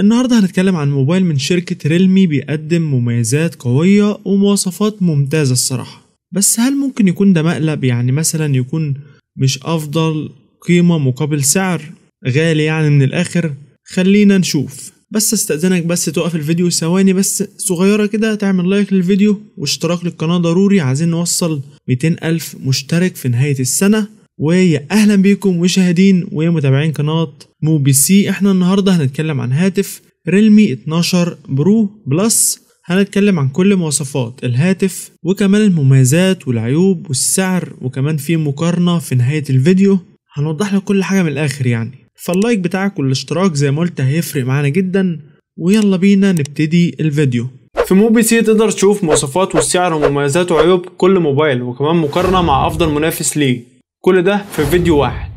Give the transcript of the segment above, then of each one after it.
النهاردة هنتكلم عن موبايل من شركة ريلمي بيقدم مميزات قوية ومواصفات ممتازة الصراحة بس هل ممكن يكون ده مقلب يعني مثلا يكون مش أفضل قيمة مقابل سعر غالي يعني من الآخر خلينا نشوف بس استأذنك بس توقف الفيديو ثواني بس صغيرة كده تعمل لايك للفيديو واشتراك للقناة ضروري عايزين نوصل 200 ألف مشترك في نهاية السنة ويا أهلا بيكم مشاهدين ومتابعين قناة مو بي سي احنا النهاردة هنتكلم عن هاتف ريلمي 12 برو بلس هنتكلم عن كل مواصفات الهاتف وكمان المميزات والعيوب والسعر وكمان في مقارنة في نهاية الفيديو هنوضح لك كل حاجة من الآخر يعني فاللايك بتاعك والاشتراك زي ما قلت هيفرق معانا جدا ويلا بينا نبتدي الفيديو في موبي سي تقدر تشوف مواصفات والسعر ومميزات وعيوب كل موبايل وكمان مقارنة مع أفضل منافس ليه كل ده في فيديو واحد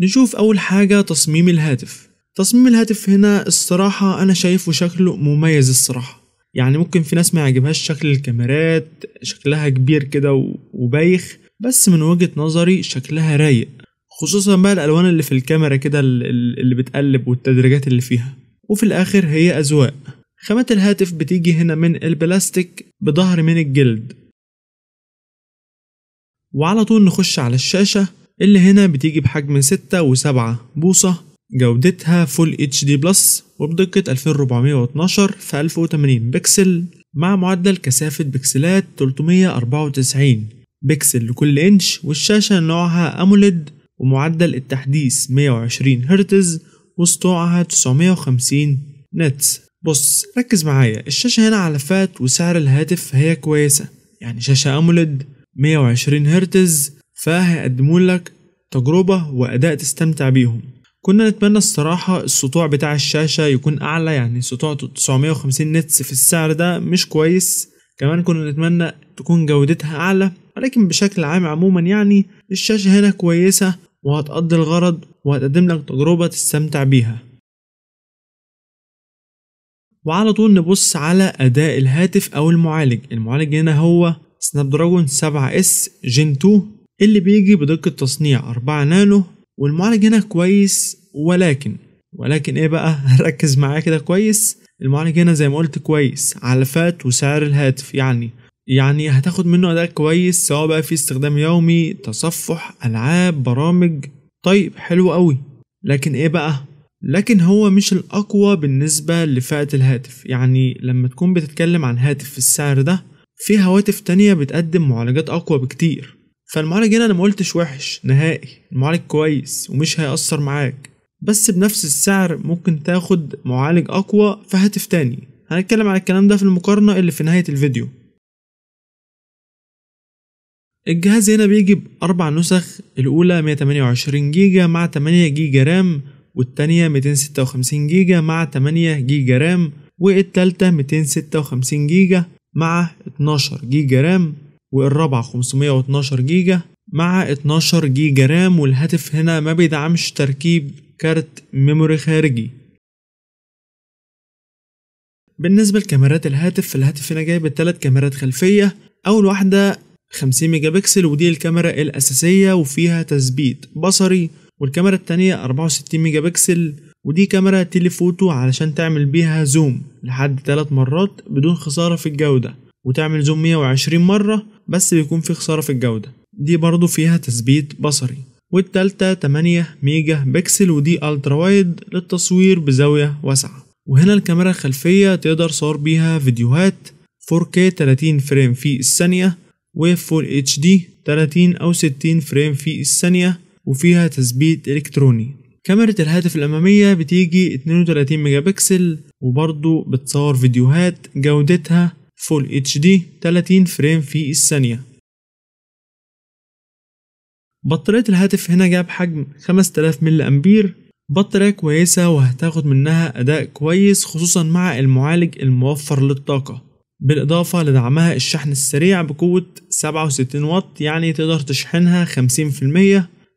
نشوف أول حاجة تصميم الهاتف تصميم الهاتف هنا الصراحة أنا شايفه شكله مميز الصراحة يعني ممكن في ناس ما يعجبهاش شكل الكاميرات شكلها كبير كده وبايخ بس من وجهة نظري شكلها رايق خصوصا بقى الألوان اللي في الكاميرا كده اللي بتقلب والتدريجات اللي فيها وفي الآخر هي أذواق خامات الهاتف بتيجي هنا من البلاستيك بظهر من الجلد وعلى طول نخش على الشاشة اللي هنا بتيجي بحجم 6 و7 بوصة جودتها فول اتش دي بلس وبدقة 2412 في 1080 بكسل مع معدل كثافة بكسلات 394 بكسل لكل انش والشاشة نوعها أموليد ومعدل التحديث 120 هرتز وسطوعها 950 نتس بص ركز معايا الشاشة هنا على فات وسعر الهاتف هي كويسة يعني شاشة أموليد 120 هرتز فهيقدموا لك تجربة وأداء تستمتع بيهم كنا نتمنى الصراحة السطوع بتاع الشاشة يكون أعلى يعني سطوع 950 نتس في السعر ده مش كويس كمان كنا نتمنى تكون جودتها أعلى ولكن بشكل عام عموما يعني الشاشة هنا كويسة وهتقضي الغرض وهتقدم لك تجربة تستمتع بيها وعلى طول نبص على أداء الهاتف أو المعالج المعالج هنا هو سناب دراجون 7 s جين 2 اللي بيجي بدقة تصنيع 4 نانو والمعالج هنا كويس ولكن ولكن ايه بقى ركز معايا كده كويس المعالج هنا زي ما قلت كويس على فات وسعر الهاتف يعني يعني هتاخد منه اداء كويس سواء بقى في استخدام يومي تصفح العاب برامج طيب حلو قوي لكن ايه بقى لكن هو مش الاقوى بالنسبه لفئه الهاتف يعني لما تكون بتتكلم عن هاتف في السعر ده في هواتف تانية بتقدم معالجات اقوى بكتير فالمعالج هنا انا ما قلتش وحش نهائي المعالج كويس ومش هيأثر معاك بس بنفس السعر ممكن تاخد معالج اقوى في هاتف تاني هنتكلم على الكلام ده في المقارنة اللي في نهاية الفيديو الجهاز هنا بيجي بأربع نسخ الأولى 128 جيجا مع 8 جيجا رام والتانية 256 جيجا مع 8 جيجا رام والتالتة 256 جيجا مع 12 جيجا رام والرابعة 512 جيجا مع 12 جيجا رام والهاتف هنا ما بيدعمش تركيب كارت ميموري خارجي بالنسبة لكاميرات الهاتف فالهاتف هنا جايب الثلاث كاميرات خلفية أول واحدة 50 ميجا بكسل ودي الكاميرا الأساسية وفيها تثبيت بصري والكاميرا التانية 64 ميجا بكسل ودي كاميرا تيليفوتو علشان تعمل بيها زوم لحد ثلاث مرات بدون خسارة في الجودة وتعمل زوم 120 مرة بس بيكون في خسارة في الجودة دي برضو فيها تثبيت بصري والتالتة 8 ميجا بكسل ودي الترا وايد للتصوير بزاوية واسعة وهنا الكاميرا الخلفية تقدر صور بيها فيديوهات 4K 30 فريم في الثانية و Full HD 30 أو 60 فريم في الثانية وفيها تثبيت إلكتروني كاميرا الهاتف الأمامية بتيجي 32 ميجا بكسل وبرضو بتصور فيديوهات جودتها فول اتش دي 30 فريم في الثانية بطارية الهاتف هنا جاب حجم 5000 ملي أمبير بطارية كويسة وهتاخد منها أداء كويس خصوصا مع المعالج الموفر للطاقة بالإضافة لدعمها الشحن السريع بقوة 67 واط يعني تقدر تشحنها 50%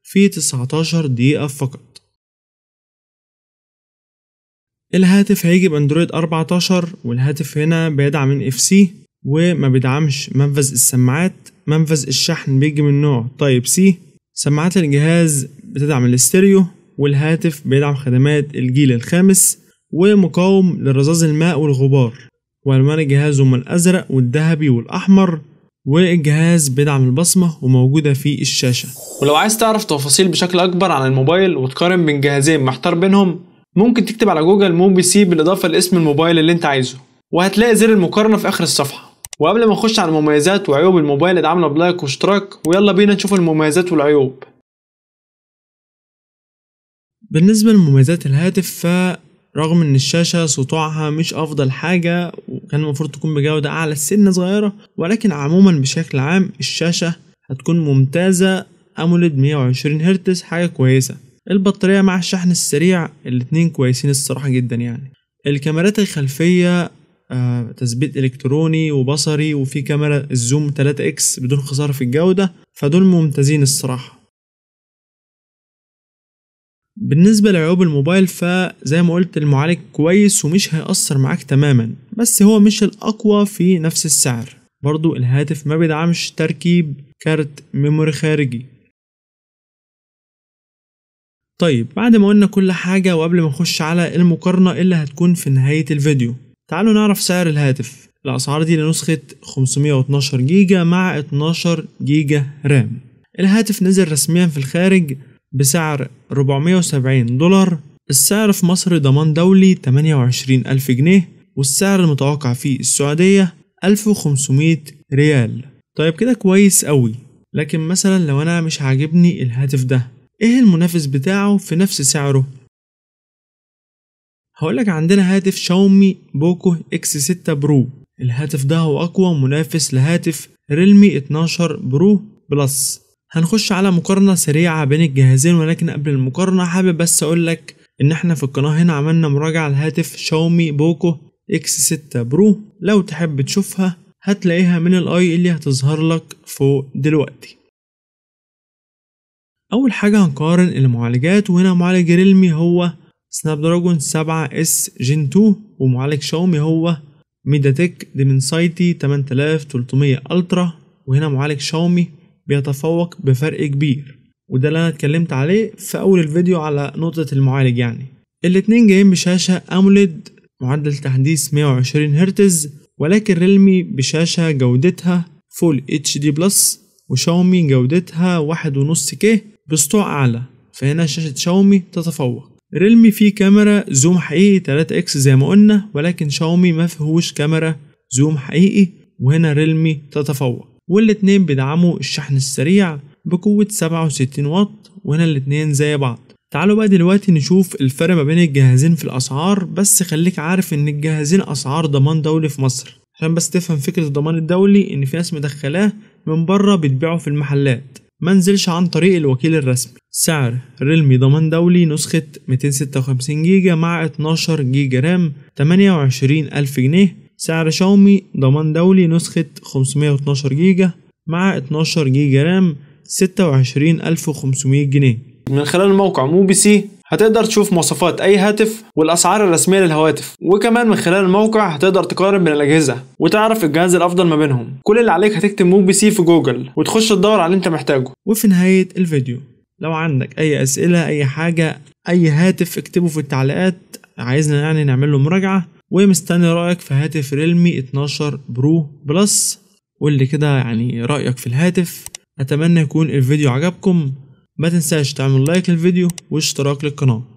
في 19 دقيقة فقط الهاتف هيجي باندرويد 14 والهاتف هنا بيدعم ان اف سي وما بيدعمش منفذ السماعات منفذ الشحن بيجي من نوع تايب سي سماعات الجهاز بتدعم الاستيريو والهاتف بيدعم خدمات الجيل الخامس ومقاوم لرذاذ الماء والغبار والوان الجهاز هما الازرق والذهبي والاحمر والجهاز بيدعم البصمة وموجودة في الشاشة ولو عايز تعرف تفاصيل بشكل أكبر عن الموبايل وتقارن بين جهازين محتار بينهم ممكن تكتب على جوجل مون بي سي بالاضافه لاسم الموبايل اللي انت عايزه وهتلاقي زر المقارنه في اخر الصفحه وقبل ما نخش على المميزات وعيوب الموبايل ادعمنا بلايك واشتراك ويلا بينا نشوف المميزات والعيوب بالنسبة لمميزات الهاتف فرغم ان الشاشة سطوعها مش افضل حاجة وكان المفروض تكون بجودة اعلى سنة صغيرة ولكن عموما بشكل عام الشاشة هتكون ممتازة اموليد 120 هرتز حاجة كويسة البطارية مع الشحن السريع الاتنين كويسين الصراحة جدا يعني الكاميرات الخلفية آه، تثبيت الكتروني وبصري وفي كاميرا الزوم 3 اكس بدون خسارة في الجودة فدول ممتازين الصراحة بالنسبة لعيوب الموبايل فزي ما قلت المعالج كويس ومش هيأثر معاك تماما بس هو مش الأقوى في نفس السعر برضو الهاتف ما بيدعمش تركيب كارت ميموري خارجي طيب بعد ما قلنا كل حاجة وقبل ما نخش على المقارنة اللي هتكون في نهاية الفيديو تعالوا نعرف سعر الهاتف الأسعار دي لنسخة 512 جيجا مع 12 جيجا رام الهاتف نزل رسميا في الخارج بسعر 470 دولار السعر في مصر ضمان دولي 28 ألف جنيه والسعر المتوقع في السعودية 1500 ريال طيب كده كويس قوي لكن مثلا لو أنا مش عاجبني الهاتف ده ايه المنافس بتاعه في نفس سعره هقولك عندنا هاتف شاومي بوكو اكس 6 برو الهاتف ده هو اقوى منافس لهاتف ريلمي 12 برو بلس هنخش على مقارنة سريعة بين الجهازين ولكن قبل المقارنة حابب بس اقولك ان احنا في القناة هنا عملنا مراجعة لهاتف شاومي بوكو اكس 6 برو لو تحب تشوفها هتلاقيها من الاي اللي هتظهر لك فوق دلوقتي اول حاجه هنقارن المعالجات وهنا معالج ريلمي هو سناب دراجون 7 اس جين 2 ومعالج شاومي هو ميداتك ديمنسايتي 8300 الترا وهنا معالج شاومي بيتفوق بفرق كبير وده اللي انا اتكلمت عليه في اول الفيديو على نقطة المعالج يعني الاتنين جايين بشاشة اموليد معدل تحديث 120 هرتز ولكن ريلمي بشاشة جودتها فول اتش دي بلس وشاومي جودتها واحد ونص كيه بسطوع أعلى فهنا شاشة شاومي تتفوق ريلمي فيه كاميرا زوم حقيقي 3 اكس زي ما قلنا ولكن شاومي ما فيهوش كاميرا زوم حقيقي وهنا ريلمي تتفوق والاتنين بيدعموا الشحن السريع بقوة 67 واط وهنا الاتنين زي بعض تعالوا بقى دلوقتي نشوف الفرق ما بين الجهازين في الأسعار بس خليك عارف إن الجهازين أسعار ضمان دولي في مصر عشان بس تفهم فكرة الضمان الدولي إن في ناس مدخلاه من بره بتبيعه في المحلات منزلش عن طريق الوكيل الرسمي سعر ريلمي ضمان دولي نسخة 256 جيجا مع 12 جيجا رام 28 ألف جنيه سعر شاومي ضمان دولي نسخة 512 جيجا مع 12 جيجا رام 26500 جنيه من خلال موقع موبيسي هتقدر تشوف مواصفات أي هاتف والأسعار الرسمية للهواتف وكمان من خلال الموقع هتقدر تقارن بين الأجهزة وتعرف الجهاز الأفضل ما بينهم كل اللي عليك هتكتب مو بي سي في جوجل وتخش تدور على اللي أنت محتاجه وفي نهاية الفيديو لو عندك أي أسئلة أي حاجة أي هاتف اكتبه في التعليقات عايزنا يعني نعمل له مراجعة ومستني رأيك في هاتف ريلمي 12 برو بلس واللي كده يعني رأيك في الهاتف أتمنى يكون الفيديو عجبكم ما تنساش تعمل لايك للفيديو واشتراك للقناة